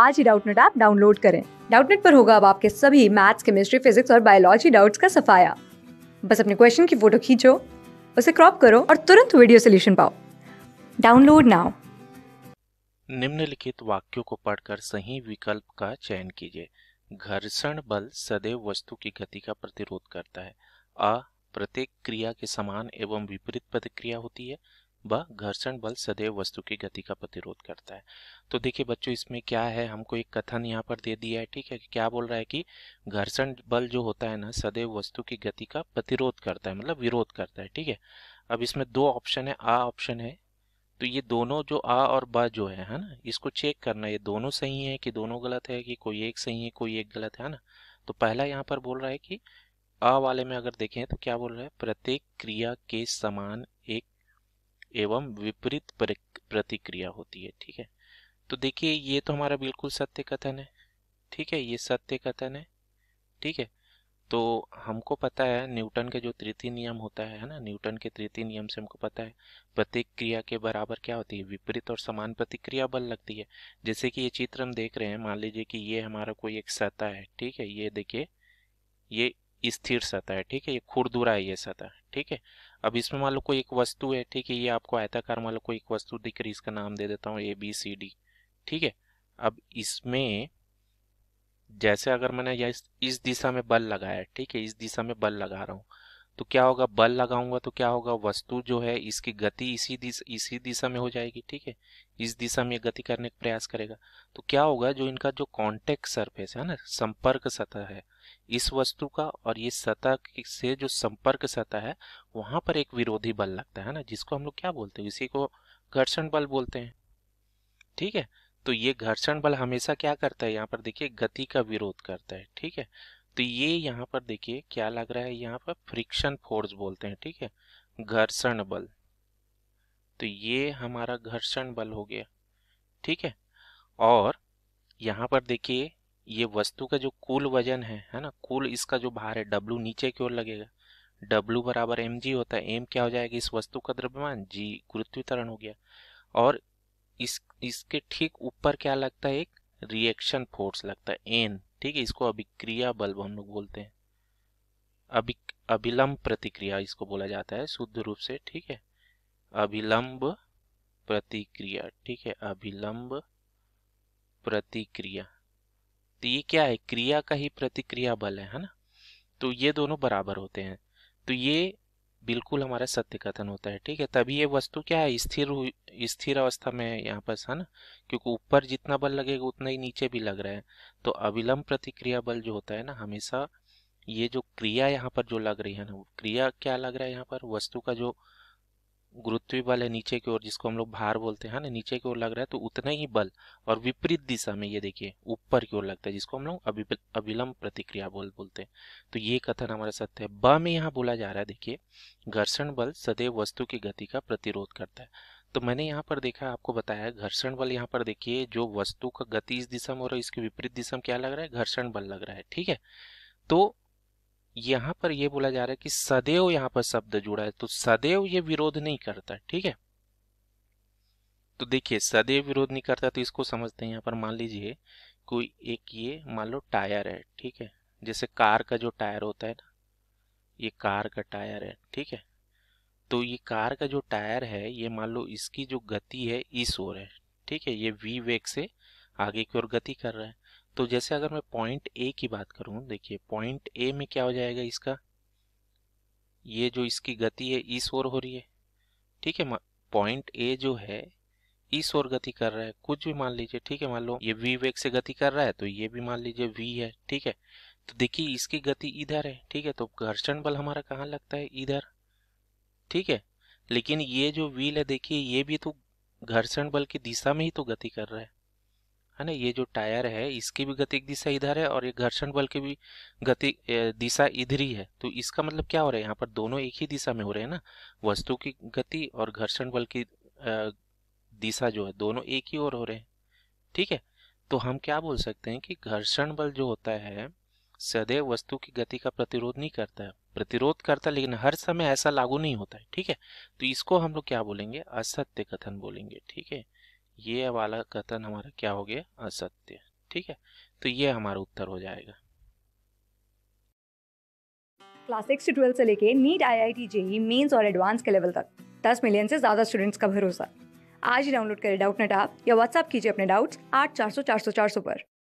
आज ही Doubtnut app download करें डाउटनेट पर होगा अब आपके सभी मैथ्स केमिस्ट्री फिजिक्स और बायोलॉजी डाउट्स का सफाया बस अपने क्वेश्चन की फोटो खींचो उसे क्रॉप करो और तुरंत वीडियो सोल्यूशन पाओ डाउनलोड नाउ निम्नलिखित वाक्यों को पढ़कर सही विकल्प का चयन कीजिए घर्षण बल सदैव वस्तु की गति का प्रतिरोध करता है अ प्रत्येक क्रिया के समान एवं विपरीत प्रतिक्रिया होती है व घर्षण बल सदैव वस्तु की गति का प्रतिरोध करता है तो देखिए बच्चों इसमें क्या है हमको एक कथन यहाँ पर दे दिया है ठीक है क्या बोल रहा है कि घर्षण बल जो होता है ना सदैव वस्तु की गति का प्रतिरोध करता है मतलब विरोध करता है ठीक है अब इसमें दो ऑप्शन है आ ऑप्शन है तो ये दोनों जो आ और ब जो है है ना इसको चेक करना ये दोनों सही है कि दोनों गलत है कि कोई एक सही है कोई एक गलत है ना तो पहला यहाँ पर बोल रहा है कि आ वाले में अगर देखें तो क्या बोल रहा है प्रत्येक क्रिया के समान एवं विपरीत प्रतिक्रिया होती है ठीक है तो देखिए ये तो हमारा बिल्कुल सत्य कथन है ठीक है ये सत्य कथन है ठीक है तो हमको पता है न्यूटन का जो तृतीय नियम होता है ना न्यूटन के तृतीय नियम से हमको पता है प्रतिक्रिया के बराबर क्या होती है विपरीत और समान प्रतिक्रिया बल लगती है जैसे कि ये चित्र हम देख रहे हैं मान लीजिए कि ये हमारा कोई एक सतह है ठीक है ये देखिए ये स्थिर सतह है ठीक है ये खुरदुरा है ये सतह ठीक है अब इसमें मान लो कोई एक वस्तु है ठीक है ये आपको आयताकार मान लो कोई एक वस्तु दिख रही इसका नाम दे देता हूँ ए बी सी डी ठीक है अब इसमें जैसे अगर मैंने या इस, इस दिशा में बल लगाया ठीक है इस दिशा में बल लगा रहा हूँ तो क्या होगा बल लगाऊंगा तो क्या होगा वस्तु जो है इसकी गति इसी दिशा इसी दिशा में हो जाएगी ठीक है इस दिशा में गति करने का प्रयास करेगा तो क्या होगा जो इनका जो कॉन्टेक्ट सरफेस है ना संपर्क सतह है इस वस्तु का और ये सतह से जो संपर्क सतह है वहां पर एक विरोधी बल लगता है ना जिसको हम लोग क्या बोलते हैं इसी को घर्षण बल बोलते हैं ठीक है तो ये घर्षण बल हमेशा क्या करता है यहाँ पर देखिए गति का विरोध करता है ठीक है तो ये यहाँ पर देखिए क्या लग रहा है यहाँ पर फ्रिक्शन फोर्स बोलते हैं ठीक है घर्षण बल तो ये हमारा घर्षण बल हो गया ठीक है और यहाँ पर देखिए ये वस्तु का जो कुल वजन है है ना कुल इसका जो भार है डब्लू नीचे की ओर लगेगा डब्लू बराबर एम जी होता है एम क्या हो जाएगा इस वस्तु का द्रव्यमान जी गुरुत्वीकरण हो गया और इस इसके ठीक ऊपर क्या लगता है एक रिएक्शन फोर्स लगता है एन ठीक है इसको अभिक्रिया बल हम लोग बोलते हैं अभिक अभिलंब प्रतिक्रिया इसको बोला जाता है शुद्ध रूप से ठीक है अभिलंब प्रतिक्रिया ठीक है अभिलंब प्रतिक्रिया तो ये क्या है क्रिया का ही प्रतिक्रिया बल है है ना तो ये दोनों बराबर होते हैं तो ये बिल्कुल हमारा सत्य कथन होता है ठीक है तभी ये वस्तु क्या है स्थिर स्थिर अवस्था में यहाँ पर है ना क्योंकि ऊपर जितना बल लगेगा उतना ही नीचे भी लग रहा है तो अविलंब प्रतिक्रिया बल जो होता है ना हमेशा ये जो क्रिया यहाँ पर जो लग रही है ना क्रिया क्या लग रहा है यहाँ पर वस्तु का जो गुरुत्वी बल है नीचे की ओर जिसको हम लोग भार बोलते हैं ना नीचे की ओर लग रहा है तो उतना ही बल और विपरीत दिशा में ये देखिए ऊपर की ओर लगता है जिसको हम लोग अभिलंब प्रतिक्रिया बोल बोलते हैं तो ये कथन हमारा सत्य है ब में यहाँ बोला जा रहा है देखिए घर्षण बल सदैव वस्तु की गति का प्रतिरोध करता है तो मैंने यहाँ पर देखा आपको बताया घर्षण बल यहाँ पर देखिए जो वस्तु का गति इस दिशा में हो रहा है इसके विपरीत दिशा में क्या लग रहा है घर्षण बल लग रहा है ठीक है तो यहाँ पर यह बोला जा रहा है कि सदैव यहाँ पर शब्द जुड़ा है तो सदैव ये विरोध नहीं करता ठीक है तो देखिए सदैव विरोध नहीं करता तो इसको समझते हैं यहाँ पर मान लीजिए कोई एक ये मान लो टायर है ठीक है जैसे कार का जो टायर होता है ना ये कार का टायर है ठीक है तो ये कार का जो टायर है ये मान लो इसकी जो गति है इस ओर है ठीक है ये वी वेग से आगे की ओर गति कर रहा है तो जैसे अगर मैं पॉइंट ए की बात करूं देखिए पॉइंट ए में क्या हो जाएगा इसका ये जो इसकी गति है इस ओर हो रही है ठीक है पॉइंट ए जो है इस ओर गति कर रहा है कुछ भी मान लीजिए ठीक है मान लो ये वी वेग से गति कर रहा है तो ये भी मान लीजिए वी है ठीक है तो देखिए इसकी गति इधर है ठीक है तो घर्षण बल हमारा कहाँ लगता है इधर ठीक है लेकिन ये जो व्हील है देखिए ये भी तो घर्षण बल की दिशा में ही तो गति कर रहा है है ना ये जो टायर है इसकी भी गतिक दिशा इधर है और ये घर्षण बल की भी गति दिशा इधर ही है तो इसका मतलब क्या हो रहा है यहाँ पर दोनों एक ही दिशा में हो रहे हैं ना वस्तु की गति और घर्षण बल की दिशा जो है दोनों एक ही ओर हो रहे हैं ठीक है तो हम क्या बोल सकते हैं कि घर्षण बल जो होता है सदैव वस्तु की गति का प्रतिरोध नहीं करता है प्रतिरोध करता है लेकिन हर समय ऐसा लागू नहीं होता है ठीक है तो इसको हम लोग क्या बोलेंगे असत्य कथन बोलेंगे ठीक है ये वाला कथन हमारा क्या हो गया असत्य ठीक है तो ये हमारा उत्तर हो जाएगा क्लास सिक्स से ट्वेल्थ से लेके NEET I I T JEE mains और एडवांस के लेवल तक दस मिलियन से ज़्यादा स्टूडेंट्स का भरोसा आज ही डाउनलोड करें डाउट नेट आप या व्हाट्सअप कीजिए अपने डाउट्स आठ चार सौ चार सौ चार सौ पर